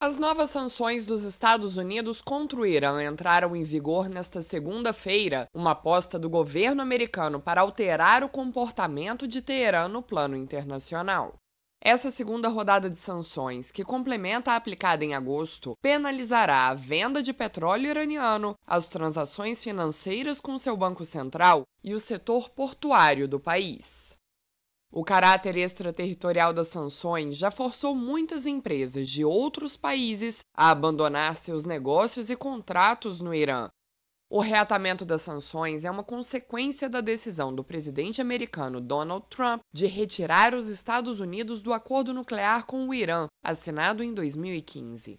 As novas sanções dos Estados Unidos contra o Irã entraram em vigor nesta segunda-feira, uma aposta do governo americano para alterar o comportamento de Teherã no plano internacional. Essa segunda rodada de sanções, que complementa a aplicada em agosto, penalizará a venda de petróleo iraniano, as transações financeiras com seu Banco Central e o setor portuário do país. O caráter extraterritorial das sanções já forçou muitas empresas de outros países a abandonar seus negócios e contratos no Irã. O reatamento das sanções é uma consequência da decisão do presidente americano Donald Trump de retirar os Estados Unidos do acordo nuclear com o Irã, assinado em 2015.